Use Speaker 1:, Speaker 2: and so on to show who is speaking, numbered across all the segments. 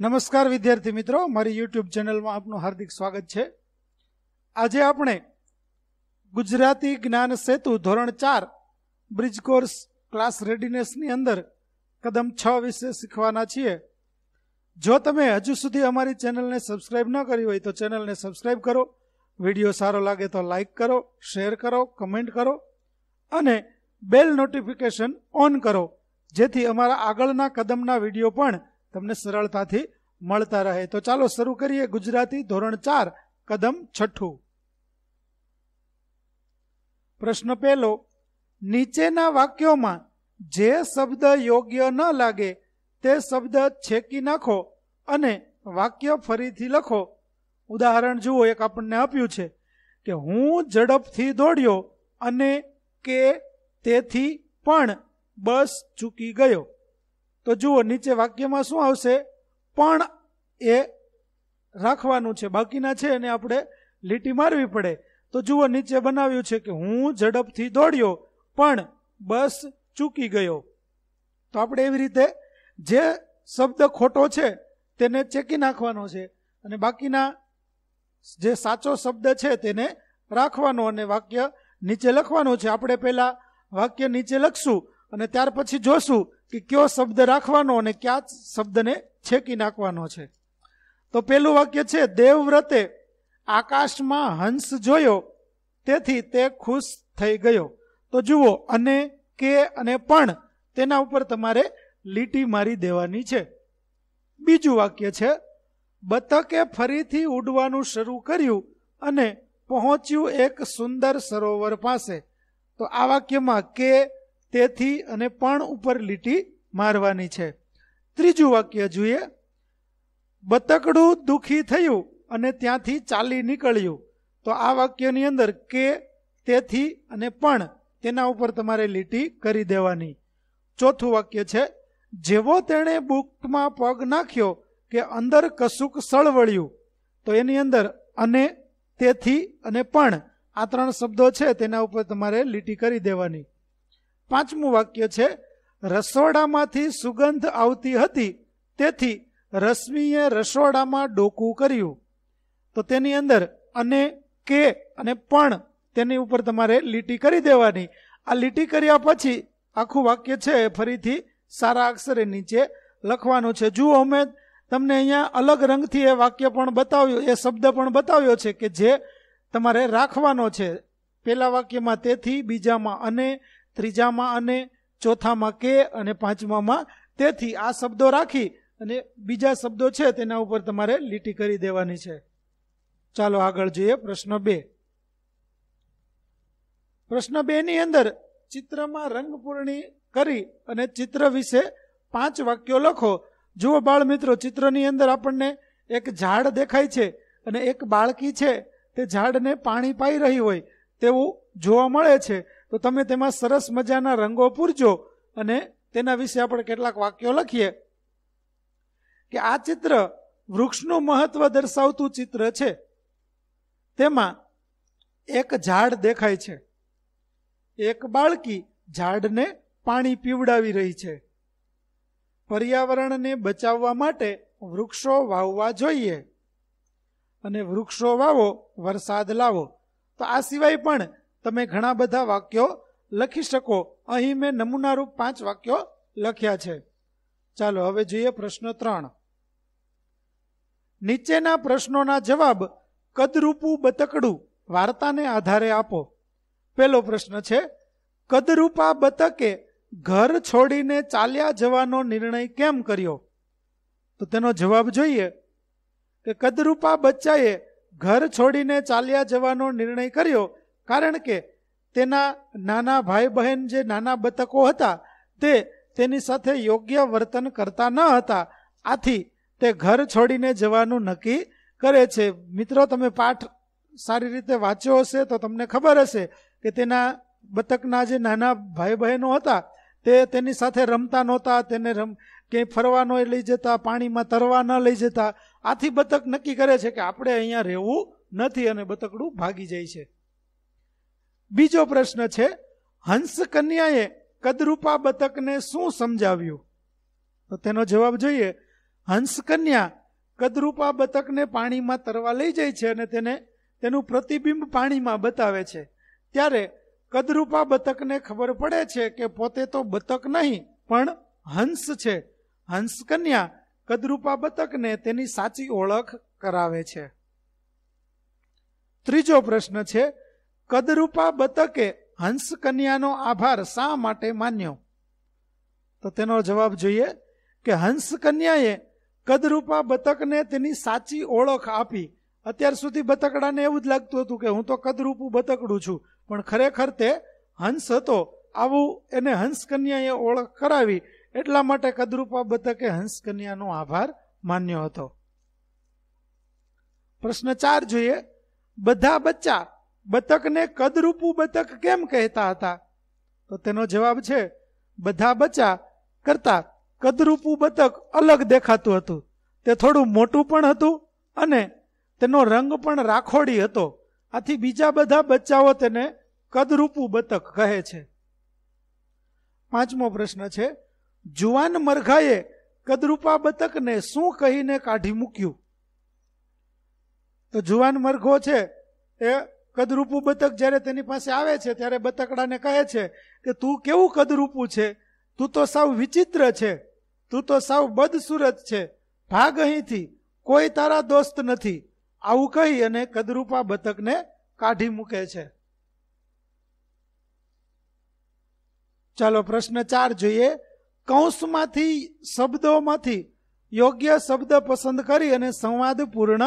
Speaker 1: નમસ્કાર વિદ્યાર્થી મિત્રો મારી યુટ્યુબ ચેનલમાં આપનું હાર્દિક સ્વાગત છે આજે આપણે ગુજરાતી જ્ઞાન સેતુ ધોરણ ચાર બ્રિજ કોર્સ ક્લાસ રેડીનેસની અંદર કદમ છ વિશે શીખવાના છીએ જો તમે હજુ સુધી અમારી ચેનલને સબસ્ક્રાઈબ ન કરી હોય તો ચેનલને સબસ્ક્રાઈબ કરો વિડીયો સારો લાગે તો લાઈક કરો શેર કરો કમેન્ટ કરો અને બેલ નોટિફિકેશન ઓન કરો જેથી અમારા આગળના કદમના વિડીયો પણ તમને સરળતાથી મળતા રહે તો ચાલો શરૂ કરીએ ગુજરાતી ધોરણ ચાર કદમ છઠ્ઠું પ્રશ્ન પહેલો નીચેના વાક્યોમાં જે શબ્દ યોગ્ય ન લાગે તે શબ્દ છેકી નાખો અને વાક્ય ફરીથી લખો ઉદાહરણ જુઓ એક આપણને આપ્યું છે કે હું ઝડપથી દોડ્યો અને કે તેથી પણ બસ ચૂકી ગયો તો જુઓ નીચે વાક્યમાં શું આવશે પણ એ રાખવાનું છે બાકીના છે એને આપણે લીટી મારવી પડે તો જુઓ નીચે બનાવ્યું છે કે હું ઝડપથી દોડ્યો પણ બસ ચૂકી ગયો તો આપણે એવી રીતે જે શબ્દ ખોટો છે તેને ચેકી નાખવાનો છે અને બાકીના જે સાચો શબ્દ છે તેને રાખવાનો અને વાક્ય નીચે લખવાનો છે આપણે પહેલાં વાક્ય નીચે લખશું અને ત્યાર પછી જોશું કે કયો શબ્દ રાખવાનો અને કયા શબ્દને છેકી નાખવાનો છે તો પહેલું વાક્ય છે દેવવ્રતે આકાશમાં હંસ જોયો તેથી તે ખુશ થઈ ગયો તો જુઓ અને કે અને પણ તેના ઉપર તમારે લીટી મારી દેવાની છે બીજું વાક્ય છે બતકે ફરીથી ઉડવાનું શરૂ કર્યું અને પહોંચ્યું એક સુંદર સરોવર પાસે તો આ વાક્યમાં કે તેથી અને પણ ઉપર લીટી મારવાની છે ત્રીજું વાક્ય જોઈએ બતકડું દુઃખી થયું અને ત્યાંથી ચાલી નીકળ્યું તો આ વાક્યની અંદર કે તેથી અને પણ તેના ઉપર તમારે લીટી કરી દેવાની ચોથું વાક્ય છે જેવો તેણે બુકમાં પગ નાખ્યો કે અંદર કશુંક સળવળ્યું તો એની અંદર અને તેથી અને પણ આ ત્રણ શબ્દો છે તેના ઉપર તમારે લીટી કરી દેવાની પાંચમું વાક્ય છે રસોડામાંથી સુગંધ આવતી હતી તેથી રશ્મિએ રસોડામાં ડોકું કર્યું તો તેની અંદર અને કે અને પણ તેની ઉપર તમારે લીટી કરી દેવાની આ લીટી કર્યા પછી આખું વાક્ય છે ફરીથી સારા અક્ષરે નીચે લખવાનું છે જુઓ અમે તમને અહીંયા અલગ રંગથી એ વાક્ય પણ બતાવ્યું એ શબ્દ પણ બતાવ્યો છે કે જે તમારે રાખવાનો છે પહેલા વાક્યમાં તેથી બીજામાં અને ત્રીજામાં અને ચોથામાં કે અને પાંચમામાં તેથી આ શબ્દો રાખી અને બીજા શબ્દો છે તેના ઉપર તમારે લીટી કરી દેવાની છે ચાલો આગળ જોઈએ પ્રશ્ન બે પ્રશ્ન બે ની અંદર ચિત્રમાં રંગપૂર્ણી કરી અને ચિત્ર વિશે પાંચ વાક્યો લખો જુઓ બાળ મિત્રો ચિત્રની અંદર આપણને એક ઝાડ દેખાય છે અને એક બાળકી છે તે ઝાડને પાણી પાઈ રહી હોય તેવું જોવા મળે છે તો તમે તેમાં સરસ મજાના રંગો પૂરજો અને તેના વિશે આપણે કેટલાક વાક્યો લખીએ કે આ ચિત્ર વૃક્ષનું મહત્વ દર્શાવતું ચિત્ર છે તેમાં એક ઝાડ દેખાય છે એક બાળકી ઝાડને પાણી પીવડાવી રહી છે પર્યાવરણને બચાવવા માટે વૃક્ષો વાવવા જોઈએ અને વૃક્ષો વાવો વરસાદ લાવો તો આ સિવાય પણ તમે ઘણા બધા વાક્યો લખી શકો અહીં મેં નમૂનારૂપ પાંચ વાક્યો લખ્યા છે ચાલો હવે જોઈએ પ્રશ્ન ત્રણ નીચેના પ્રશ્નોના જવાબ કદરૂપું બતકડું વાર્તાને આધારે આપો પહેલો પ્રશ્ન છે કદરૂપા બતકે ઘર છોડીને ચાલ્યા જવાનો નિર્ણય કેમ કર્યો તો તેનો જવાબ જોઈએ કે કદરૂપા બચ્ચાએ ઘર છોડીને ચાલ્યા જવાનો નિર્ણય કર્યો કારણ કે તેના નાના ભાઈ બહેન જે નાના બતકો હતા તે તેની સાથે યોગ્ય વર્તન કરતા ન હતા આથી તે ઘર છોડીને જવાનું નક્કી કરે છે મિત્રો તમે પાઠ સારી રીતે વાંચ્યો હશે તો તમને ખબર હશે કે તેના બતકના જે નાના ભાઈ બહેનો હતા તે તેની સાથે રમતા નહોતા તેને રમ ક્યાંય ફરવા ન લઈ જતા પાણીમાં તરવા ન લઈ જતા આથી બતક નક્કી કરે છે કે આપણે અહીંયા રહેવું નથી અને બતકડું ભાગી જાય છે બીજો પ્રશ્ન છે હંસ કન્યાએ કદરૂપા બતકને શું સમજાવ્યું તો તેનો જવાબ જોઈએ હંસ કન્યા કદરૂપા બતકને પાણીમાં તરવા લઈ જાય છે અને તેને તેનું પ્રતિબિંબ પાણીમાં બતાવે છે ત્યારે કદરૂપા બતકને ખબર પડે છે કે પોતે તો બતક નહીં પણ હંસ છે હંસ કન્યા કદરૂપા બતકને તેની સાચી ઓળખ કરાવે છે ત્રીજો પ્રશ્ન છે કદરૂપા બતકે હંસ કન્યાનો આભાર શા માટે માન્યો તો તેનો જવાબ જોઈએ કે હંસ કન્યાએ કદરૂપા બતકને તેની સાચી ઓળખ આપી અત્યાર સુધી બતકડાને એવું જ લાગતું હતું કે હું તો કદરૂપું બતકડું છું પણ ખરેખર તે હંસ હતો આવું એને હંસ કન્યાએ ઓળખ કરાવી એટલા માટે કદરૂપા બતકે હંસ કન્યાનો આભાર માન્યો હતો પ્રશ્ન ચાર જોઈએ બધા બચ્ચા બતકને કદરૂપુ બતક કેમ કહેતા હતા તો તેનો જવાબ છે બધા બચ્ચા કરતા કદરૂપુ બતક અલગ દેખાતું હતું તે થોડું મોટું પણ હતું અને તેનો રંગ પણ રાખોડી હતો આથી બીજા બધા બચ્ચાઓ તેને કદરૂપુ બતક કહે છે પાંચમો પ્રશ્ન છે જુવાન મરઘાએ કદરૂપા બતકને શું કહીને કાઢી મૂક્યું તો જુવાન મરઘો છે એ કદરૂપુ બતક જ્યારે તેની પાસે આવે છે ત્યારે બતકડાને કહે છે કે તું કેવું કદરૂપુ છે તું તો સાવ વિચિત્ર છે તું તો સાવ બદસુરત છે ભાગ અહીંથી કોઈ તારા દોસ્ત નથી આવું કહી અને કદરૂપા બતકને કાઢી મૂકે છે ચાલો પ્રશ્ન ચાર જોઈએ કૌંસમાંથી શબ્દોમાંથી યોગ્ય શબ્દ પસંદ કરી અને સંવાદ પૂર્ણ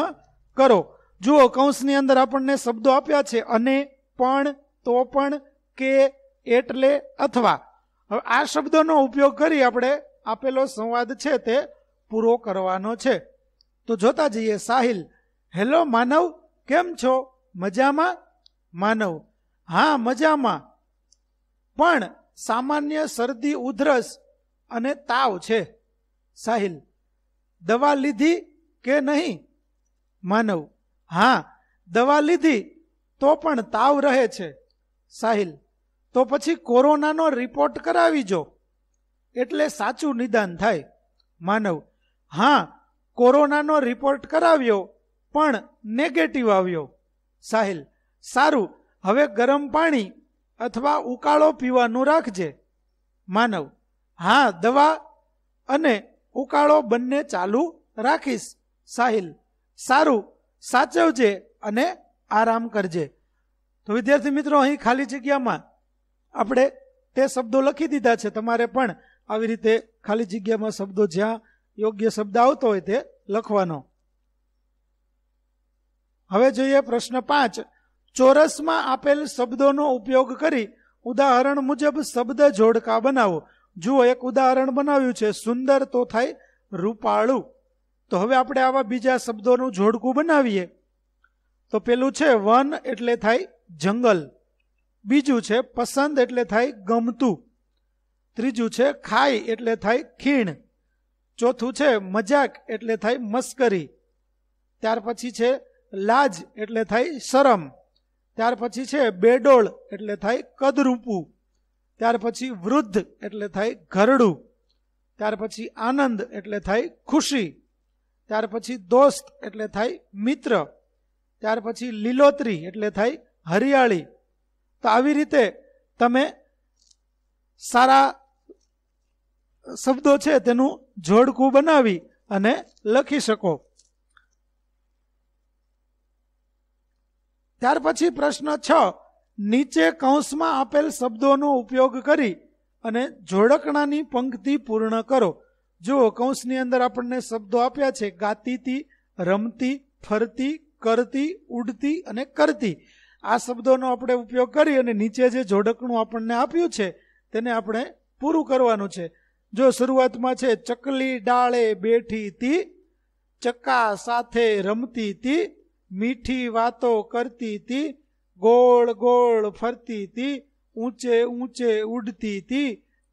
Speaker 1: કરો જુઓ કૌંસની અંદર આપણને શબ્દો આપ્યા છે અને પણ તો પણ કે એટલે અથવા હવે આ શબ્દોનો ઉપયોગ કરી આપણે આપેલો સંવાદ છે તે પૂરો કરવાનો છે તો જોતા જઈએ સાહિલ હેલો માનવ કેમ છો મજામાં માનવ હા મજામાં પણ સામાન્ય શરદી ઉધરસ અને તાવ છે સાહિલ દવા લીધી કે નહીં માનવ હા દવા લીધી તો પણ તાવ રહે છે સાહિલ તો પછી કોરોનાનો રિપોર્ટ કરાવીજો એટલે સાચું નિદાન થાય માનવ હા કોરોનાનો રિપોર્ટ કરાવ્યો પણ નેગેટિવ આવ્યો સાહિલ સારું હવે ગરમ પાણી અથવા ઉકાળો પીવાનું રાખજે માનવ હા દવા અને ઉકાળો બંને ચાલુ રાખીશ સાહિલ સારું સાચવજે અને આરામ કરજે તો વિદ્યાર્થી મિત્રો અહીં ખાલી જગ્યામાં આપણે તે શબ્દો લખી દીધા છે તમારે પણ આવી રીતે ખાલી જગ્યામાં શબ્દો જ્યાં યોગ્ય શબ્દ આવતો હોય તે લખવાનો હવે જોઈએ પ્રશ્ન પાંચ ચોરસમાં આપેલ શબ્દોનો ઉપયોગ કરી ઉદાહરણ મુજબ શબ્દ જોડકા બનાવો જુઓ એક ઉદાહરણ બનાવ્યું છે સુંદર તો થાય રૂપાળું તો હવે આપણે આવા બીજા શબ્દોનું જોડકું બનાવીએ તો પેલું છે વન એટલે થાય જંગલ બીજું છે પસંદ એટલે થાય ગમતું ત્રીજું છે ખાય એટલે થાય ખીણ ચોથું છે મજાક એટલે થાય મસ્કરી ત્યાર પછી છે લાજ એટલે થાય શરમ ત્યાર પછી છે બેડોળ એટલે થાય કદરૂપું ત્યાર પછી વૃદ્ધ એટલે થાય ઘરડું ત્યાર પછી આનંદ એટલે થાય ખુશી ત્યાર પછી દોસ્ત એટલે થાય મિત્ર ત્યાર પછી લીલોતરી એટલે થાય હરિયાળી તો આવી રીતે તમે સારા શબ્દો છે તેનું જોડકું બનાવી અને લખી શકો ત્યાર પછી પ્રશ્ન છ નીચે કૌંસમાં આપેલ શબ્દોનો ઉપયોગ કરી અને જોડકણાની પંક્તિ પૂર્ણ કરો જો કૌંસની અંદર આપણને શબ્દો આપ્યા છે ગાતીતી રમતી ફરતી કરતી ઉડતી અને કરતી આ શબ્દોનો આપણે ઉપયોગ કરી અને નીચે જે જોડકણું આપણને આપ્યું છે તેને આપણે પૂરું કરવાનું છે જો શરૂઆતમાં છે ચકલી ડાળે બેઠી તી ચક્કા સાથે રમતી તી મીઠી વાતો કરતી તી ગોળ ગોળ ફરતી તી ઊંચે ઊંચે ઉડતી તી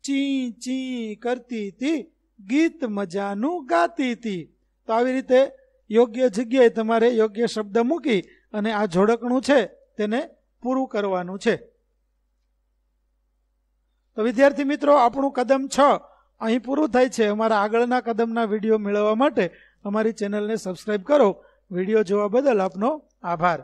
Speaker 1: ચી ચી કરતી તી ગીત મજાનું ગાતી હતી તો આવી રીતે યોગ્ય જગ્યાએ તમારે યોગ્ય શબ્દ મૂકી અને આ જોડકણું છે તેને પૂરું કરવાનું છે તો વિદ્યાર્થી મિત્રો આપણું કદમ છ અહીં પૂરું થાય છે અમારા આગળના કદમના વિડીયો મેળવવા માટે અમારી ચેનલને સબસ્ક્રાઈબ કરો વિડીયો જોવા બદલ આપનો આભાર